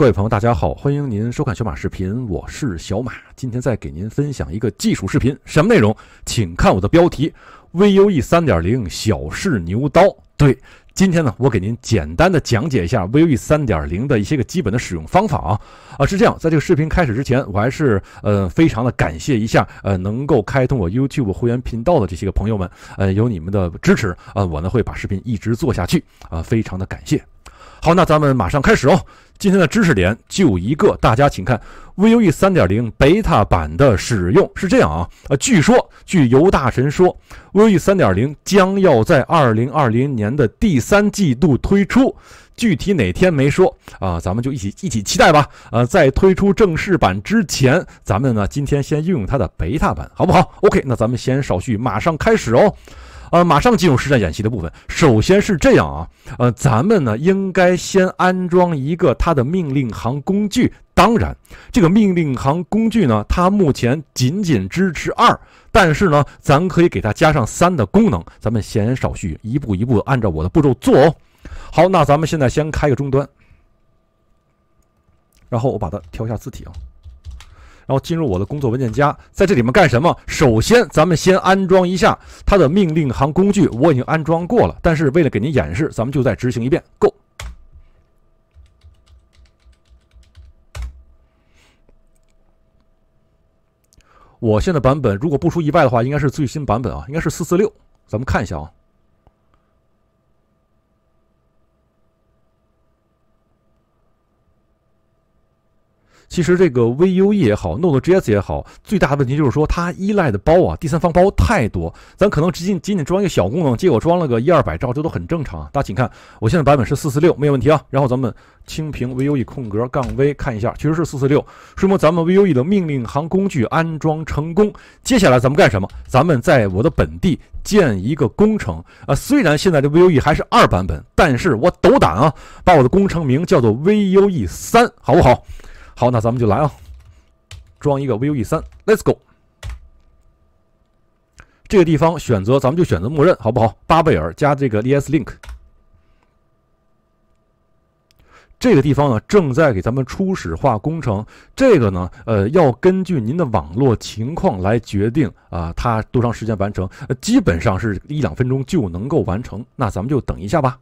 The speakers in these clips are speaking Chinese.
各位朋友，大家好，欢迎您收看小马视频，我是小马，今天再给您分享一个技术视频，什么内容？请看我的标题，VUE 3.0小试牛刀。对，今天呢，我给您简单的讲解一下 VUE 3.0的一些个基本的使用方法啊。啊，是这样，在这个视频开始之前，我还是呃非常的感谢一下呃能够开通我 YouTube 会员频道的这些个朋友们，呃，有你们的支持啊，我呢会把视频一直做下去啊，非常的感谢。好，那咱们马上开始哦。今天的知识点就一个，大家请看 Vue 3.0 beta 版的使用是这样啊。呃，据说据尤大神说，Vue 3.0将要在2020年的第三季度推出，具体哪天没说啊。咱们就一起一起期待吧。呃，在推出正式版之前，咱们呢今天先运用它的 beta 版，好不好？OK，那咱们先稍叙，马上开始哦。呃，马上进入实战演习的部分。首先是这样啊，呃，咱们呢应该先安装一个它的命令行工具。当然，这个命令行工具呢，它目前仅仅支持二，但是呢，咱可以给它加上三的功能。咱们闲言少叙，一步一步按照我的步骤做哦。好，那咱们现在先开个终端，然后我把它调一下字体啊。然后进入我的工作文件夹，在这里面干什么？首先，咱们先安装一下它的命令行工具。我已经安装过了，但是为了给您演示，咱们就再执行一遍。Go，我现在版本，如果不出意外的话，应该是最新版本啊，应该是四四六。咱们看一下啊。其实这个 Vue 也好，Node.js 也好，最大的问题就是说它依赖的包啊，第三方包太多。咱可能仅仅仅仅装一个小功能，结果装了个一二百兆，这都很正常啊。大家请看，我现在版本是四四六，没有问题啊。然后咱们清屏 Vue 空格杠 v 看一下，其实是四四六。说明咱们 Vue 的命令行工具安装成功。接下来咱们干什么？咱们在我的本地建一个工程啊。虽然现在这 Vue 还是二版本，但是我斗胆啊，把我的工程名叫做 Vue 三，好不好？好，那咱们就来啊，装一个 VUE 三，Let's go。这个地方选择，咱们就选择默认，好不好？巴贝尔加这个 DS Link。这个地方呢，正在给咱们初始化工程，这个呢，呃，要根据您的网络情况来决定啊，它多长时间完成？基本上是一两分钟就能够完成，那咱们就等一下吧。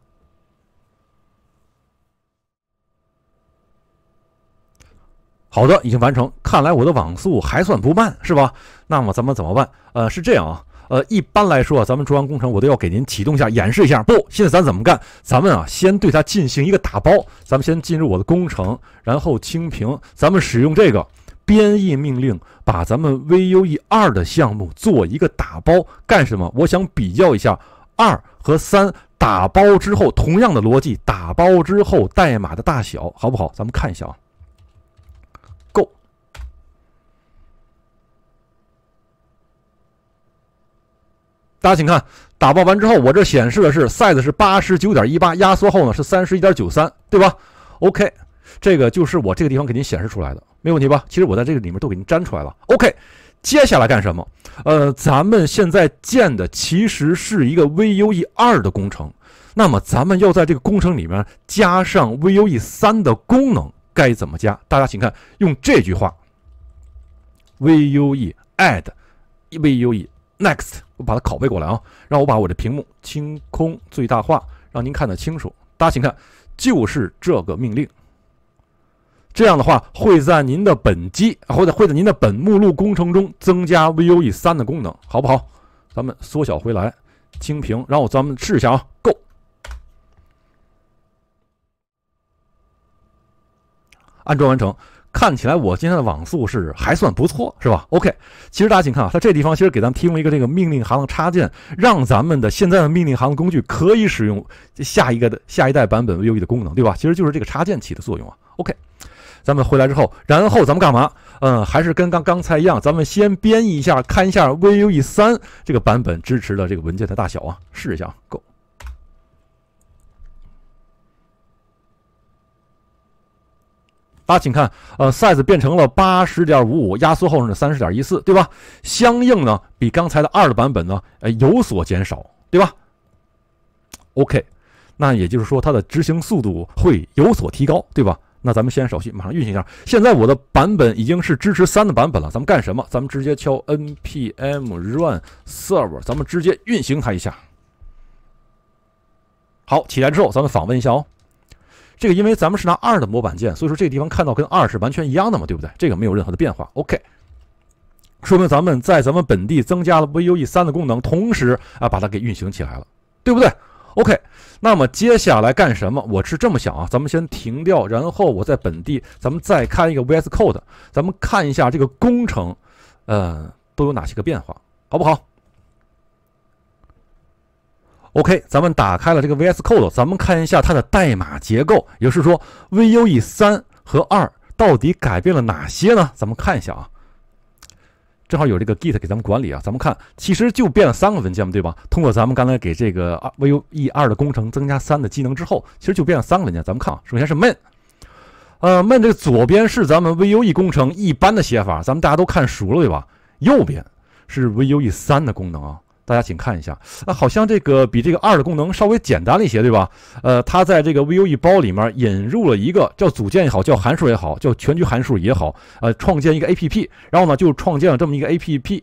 好的，已经完成。看来我的网速还算不慢，是吧？那么咱们怎么办？呃，是这样啊，呃，一般来说，咱们中央工程，我都要给您启动一下，演示一下。不，现在咱怎么干？咱们啊，先对它进行一个打包。咱们先进入我的工程，然后清屏。咱们使用这个编译命令，把咱们 Vue 二的项目做一个打包。干什么？我想比较一下二和三打包之后同样的逻辑打包之后代码的大小，好不好？咱们看一下啊。大家请看，打包完之后，我这显示的是 size 是八十九点一八，压缩后呢是三十一点九三，对吧？OK，这个就是我这个地方给您显示出来的，没问题吧？其实我在这个里面都给您粘出来了。OK，接下来干什么？呃，咱们现在建的其实是一个 Vue 二的工程，那么咱们要在这个工程里面加上 Vue 三的功能，该怎么加？大家请看，用这句话：Vue add Vue。Next，我把它拷贝过来啊，让我把我的屏幕清空、最大化，让您看得清楚。大家请看，就是这个命令。这样的话，会在您的本机或者会在您的本目录工程中增加 Vue 三的功能，好不好？咱们缩小回来，清屏，然后咱们试一下啊。Go，安装完成。看起来我今天的网速是还算不错，是吧？OK，其实大家请看啊，它这地方其实给咱们提供一个这个命令行的插件，让咱们的现在的命令行的工具可以使用下一个的下一代版本 VUE 的功能，对吧？其实就是这个插件起的作用啊。OK，咱们回来之后，然后咱们干嘛？嗯，还是跟刚刚才一样，咱们先编译一下，看一下 VUE 三这个版本支持的这个文件的大小啊，试一下够。好，请看，呃，size 变成了八十点五五，压缩后是三十点一四，对吧？相应呢，比刚才的二的版本呢，呃，有所减少，对吧？OK，那也就是说它的执行速度会有所提高，对吧？那咱们先熟悉，马上运行一下。现在我的版本已经是支持三的版本了，咱们干什么？咱们直接敲 npm run server，咱们直接运行它一下。好，起来之后，咱们访问一下哦。这个因为咱们是拿二的模板建，所以说这个地方看到跟二是完全一样的嘛，对不对？这个没有任何的变化。OK，说明咱们在咱们本地增加了 Vue 三的功能，同时啊把它给运行起来了，对不对？OK，那么接下来干什么？我是这么想啊，咱们先停掉，然后我在本地咱们再开一个 VS Code，咱们看一下这个工程，呃，都有哪些个变化，好不好？OK，咱们打开了这个 VS Code，咱们看一下它的代码结构。也就是说，Vue 三和二到底改变了哪些呢？咱们看一下啊，正好有这个 Git 给咱们管理啊。咱们看，其实就变了三个文件嘛，对吧？通过咱们刚才给这个 Vue 二的工程增加三的技能之后，其实就变了三个文件。咱们看啊，首先是 main，呃，main 这左边是咱们 Vue 工程一般的写法，咱们大家都看熟了，对吧？右边是 Vue 三的功能啊。大家请看一下，那好像这个比这个二的功能稍微简单了一些，对吧？呃，它在这个 Vue 包里面引入了一个叫组件也好，叫函数也好，叫全局函数也好，呃，创建一个 App，然后呢就创建了这么一个 App，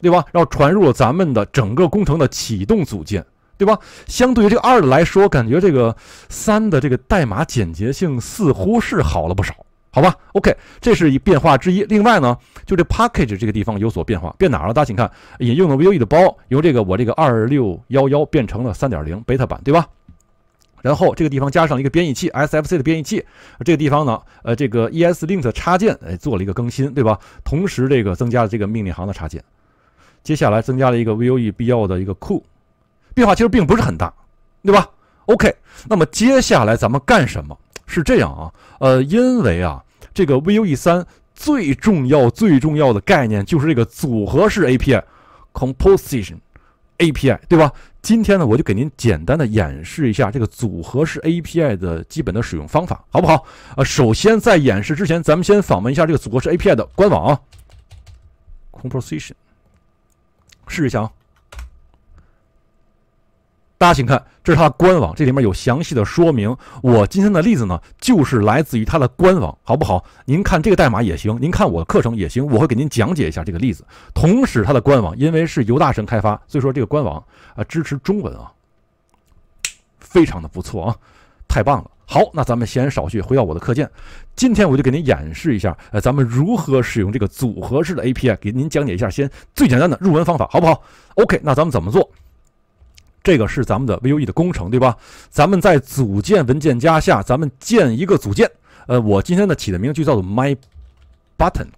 对吧？然后传入了咱们的整个工程的启动组件，对吧？相对于这个二的来说，感觉这个三的这个代码简洁性似乎是好了不少。好吧，OK，这是一变化之一。另外呢，就这 package 这个地方有所变化，变哪了？大家请看，引用了 VUE 的包由这个我这个二六幺幺变成了三点零 beta 版，对吧？然后这个地方加上一个编译器 SFC 的编译器，这个地方呢，呃，这个 ESLint 插件哎做了一个更新，对吧？同时这个增加了这个命令行的插件，接下来增加了一个 VUE 必要的一个库，变化其实并不是很大，对吧？OK，那么接下来咱们干什么？是这样啊，呃，因为啊，这个 Vue 三最重要、最重要的概念就是这个组合式 API，Composition API，对吧？今天呢，我就给您简单的演示一下这个组合式 API 的基本的使用方法，好不好？啊，首先在演示之前，咱们先访问一下这个组合式 API 的官网，Composition，啊试一下啊。大家请看，这是它的官网，这里面有详细的说明。我今天的例子呢，就是来自于它的官网，好不好？您看这个代码也行，您看我的课程也行，我会给您讲解一下这个例子。同时，它的官网因为是由大神开发，所以说这个官网啊支持中文啊，非常的不错啊，太棒了。好，那咱们闲言少叙，回到我的课件。今天我就给您演示一下，呃，咱们如何使用这个组合式的 API，给您讲解一下，先最简单的入门方法，好不好？OK，那咱们怎么做？这个是咱们的 Vue 的工程，对吧？咱们在组件文件夹下，咱们建一个组件。呃，我今天呢起的名字就叫做 My Button，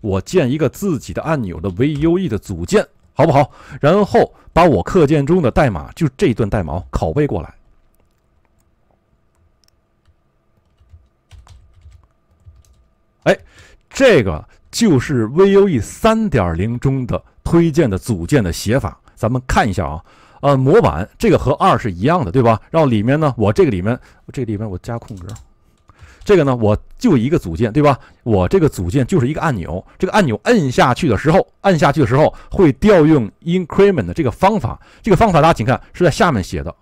我建一个自己的按钮的 Vue 的组件，好不好？然后把我课件中的代码，就这段代码，拷贝过来。哎，这个就是 Vue 3.0中的推荐的组件的写法，咱们看一下啊。呃，模板这个和二是一样的，对吧？然后里面呢，我这个里面，这个里面我加空格。这个呢，我就一个组件，对吧？我这个组件就是一个按钮。这个按钮按下去的时候，按下去的时候会调用 increment 的这个方法。这个方法大家请看是在下面写的。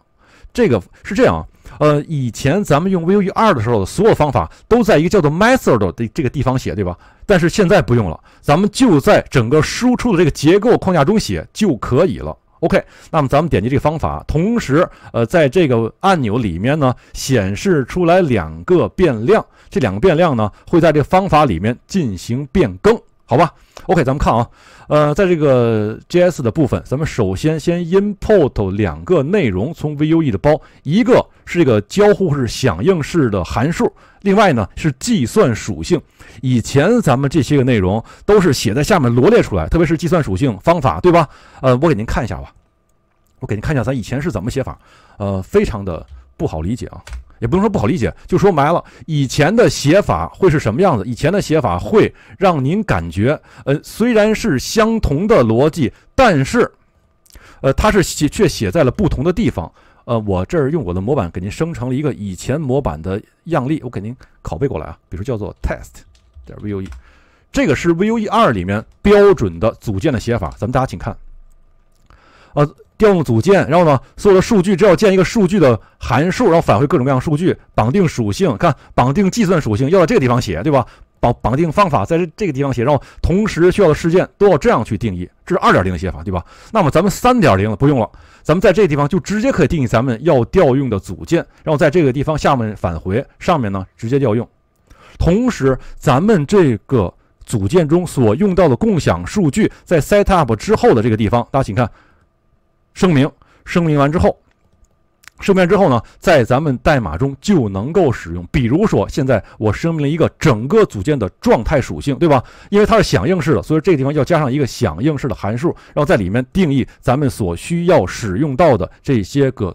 这个是这样，呃，以前咱们用 Vue 二的时候，所有方法都在一个叫做 method 的这个地方写，对吧？但是现在不用了，咱们就在整个输出的这个结构框架中写就可以了。OK，那么咱们点击这个方法，同时，呃，在这个按钮里面呢，显示出来两个变量，这两个变量呢，会在这个方法里面进行变更，好吧？OK，咱们看啊，呃，在这个 JS 的部分，咱们首先先 import 两个内容从 Vue 的包，一个是这个交互式响应式的函数，另外呢是计算属性。以前咱们这些个内容都是写在下面罗列出来，特别是计算属性方法，对吧？呃，我给您看一下吧，我给您看一下咱以前是怎么写法，呃，非常的不好理解啊。也不能说不好理解，就说白了，以前的写法会是什么样子？以前的写法会让您感觉，呃，虽然是相同的逻辑，但是，呃，它是写却写在了不同的地方。呃，我这儿用我的模板给您生成了一个以前模板的样例，我给您拷贝过来啊。比如叫做 test. 点 vue，这个是 vue 2里面标准的组件的写法，咱们大家请看。呃，调用组件，然后呢，所有的数据，只要建一个数据的函数，然后返回各种各样数据，绑定属性，看绑定计算属性要在这个地方写，对吧？绑绑定方法在这这个地方写，然后同时需要的事件都要这样去定义，这是二点零的写法，对吧？那么咱们三点零不用了，咱们在这个地方就直接可以定义咱们要调用的组件，然后在这个地方下面返回，上面呢直接调用，同时咱们这个组件中所用到的共享数据在 set up 之后的这个地方，大家请看。声明声明完之后，声明之后呢，在咱们代码中就能够使用。比如说，现在我声明了一个整个组件的状态属性，对吧？因为它是响应式的，所以这个地方要加上一个响应式的函数，然后在里面定义咱们所需要使用到的这些个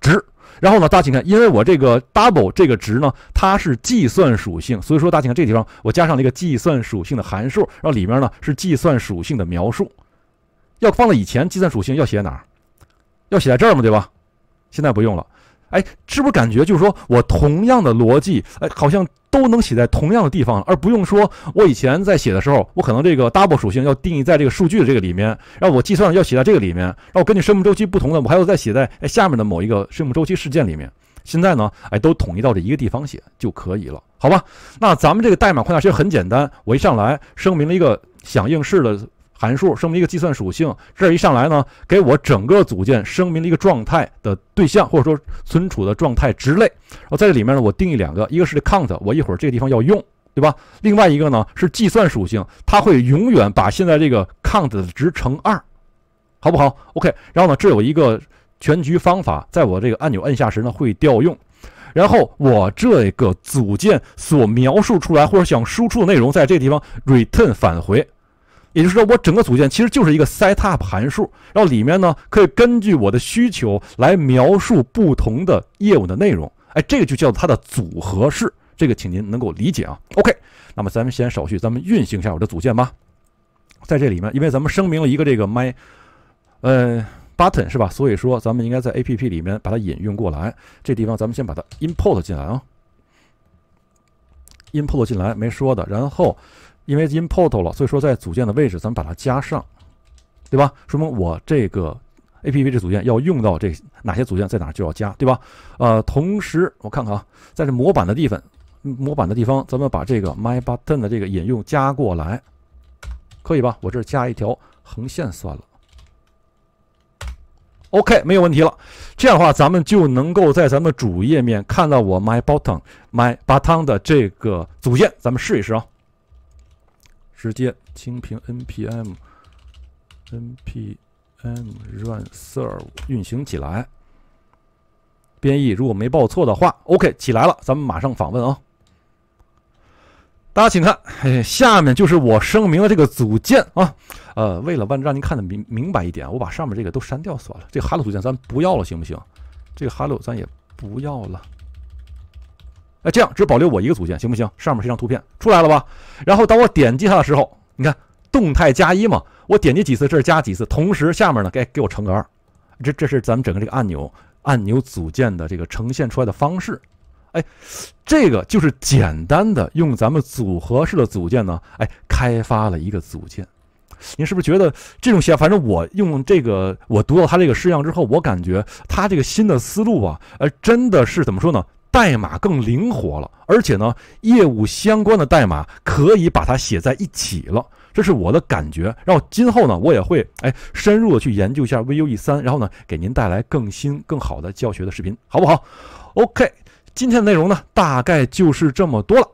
值。然后呢，大家请看，因为我这个 double 这个值呢，它是计算属性，所以说大家请看这个地方，我加上了一个计算属性的函数，然后里面呢是计算属性的描述。要放在以前计算属性要写哪儿？要写在这儿吗？对吧？现在不用了。哎，是不是感觉就是说我同样的逻辑，哎，好像都能写在同样的地方，而不用说我以前在写的时候，我可能这个 double 属性要定义在这个数据的这个里面，然后我计算要写在这个里面，然后根据生命周期不同的，我还要再写在哎下面的某一个生命周期事件里面。现在呢，哎，都统一到这一个地方写就可以了，好吧？那咱们这个代码框架其实很简单，我一上来声明了一个响应式的。函数声明一个计算属性，这儿一上来呢，给我整个组件声明了一个状态的对象，或者说存储的状态值类。然后在这里面呢，我定义两个，一个是 count，我一会儿这个地方要用，对吧？另外一个呢是计算属性，它会永远把现在这个 count 的值乘二，好不好？OK。然后呢，这有一个全局方法，在我这个按钮按下时呢会调用。然后我这个组件所描述出来或者想输出的内容，在这个地方 return 返回。也就是说，我整个组件其实就是一个 setup 函数，然后里面呢可以根据我的需求来描述不同的业务的内容，哎，这个就叫它的组合式，这个请您能够理解啊。OK，那么咱们先手许，咱们运行一下我的组件吧。在这里面，因为咱们声明了一个这个 my 呃 button 是吧，所以说咱们应该在 app 里面把它引用过来，这地方咱们先把它 import 进来啊。i n p u t 进来没说的，然后因为 i n p u t 了，所以说在组件的位置，咱们把它加上，对吧？说明我这个 APP 这组件要用到这哪些组件，在哪就要加，对吧？呃，同时我看看啊，在这模板的地方，模板的地方，咱们把这个 my button 的这个引用加过来，可以吧？我这加一条横线算了。OK，没有问题了。这样的话，咱们就能够在咱们主页面看到我 my button my button 的这个组件。咱们试一试啊，直接清屏 NPM NPM run serve 运行起来，编译。如果没报错的话，OK，起来了。咱们马上访问啊。大家请看，下面就是我声明的这个组件啊。呃，为了让让您看得明明白一点，我把上面这个都删掉算了。这 Hello 组件咱不要了，行不行？这个 Hello 咱也不要了。哎，这样只保留我一个组件，行不行？上面这张图片出来了吧？然后当我点击它的时候，你看动态加一嘛。我点击几次，这儿加几次。同时，下面呢，该给我乘个二。这这是咱们整个这个按钮按钮组件的这个呈现出来的方式。哎，这个就是简单的用咱们组合式的组件呢，哎，开发了一个组件。您是不是觉得这种写？反正我用这个，我读到他这个式样之后，我感觉他这个新的思路啊，呃，真的是怎么说呢？代码更灵活了，而且呢，业务相关的代码可以把它写在一起了。这是我的感觉，然后今后呢，我也会哎深入的去研究一下 Vue 三，然后呢，给您带来更新更好的教学的视频，好不好？OK。今天的内容呢，大概就是这么多了。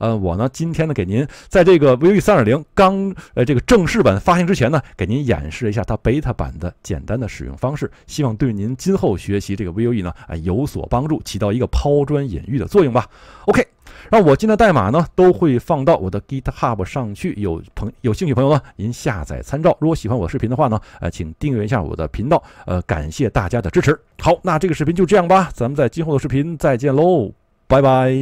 呃，我呢，今天呢，给您在这个 Vue 三点零刚呃这个正式版发行之前呢，给您演示一下它 Beta 版的简单的使用方式，希望对您今后学习这个 Vue 呢，啊，有所帮助，起到一个抛砖引玉的作用吧。OK，那我今天的代码呢，都会放到我的 GitHub 上去，有朋有兴趣朋友呢，您下载参照。如果喜欢我视频的话呢，呃，请订阅一下我的频道，呃，感谢大家的支持。好，那这个视频就这样吧，咱们在今后的视频再见喽，拜拜。